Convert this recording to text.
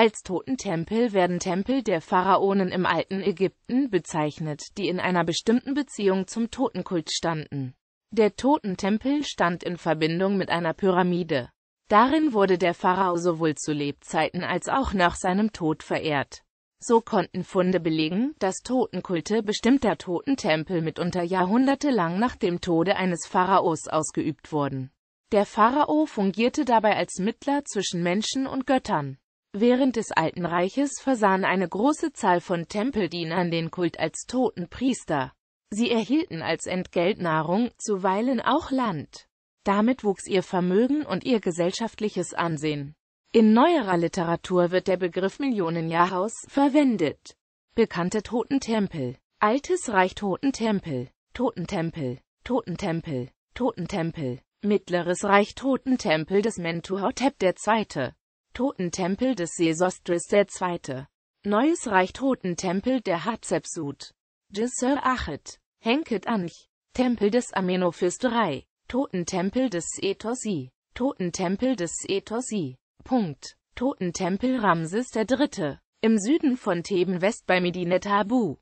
Als Totentempel werden Tempel der Pharaonen im alten Ägypten bezeichnet, die in einer bestimmten Beziehung zum Totenkult standen. Der Totentempel stand in Verbindung mit einer Pyramide. Darin wurde der Pharao sowohl zu Lebzeiten als auch nach seinem Tod verehrt. So konnten Funde belegen, dass Totenkulte bestimmter Totentempel mitunter jahrhundertelang nach dem Tode eines Pharaos ausgeübt wurden. Der Pharao fungierte dabei als Mittler zwischen Menschen und Göttern. Während des Alten Reiches versahen eine große Zahl von Tempeldienern den Kult als Totenpriester. Sie erhielten als Entgeltnahrung zuweilen auch Land. Damit wuchs ihr Vermögen und ihr gesellschaftliches Ansehen. In neuerer Literatur wird der Begriff Millionenjahrhaus verwendet. Bekannte Totentempel Altes Reich Totentempel Totentempel Totentempel Totentempel Mittleres Reich Totentempel des Mentuhotep II. Totentempel des Sesostris II. Neues Reich Totentempel der Hatshepsut. Dessir Achet. Henket Anch. Tempel des Amenophis III. Totentempel des Etosi. Totentempel des Etosi. Punkt. Totentempel Ramses III. Im Süden von Theben West bei Medinet Habu.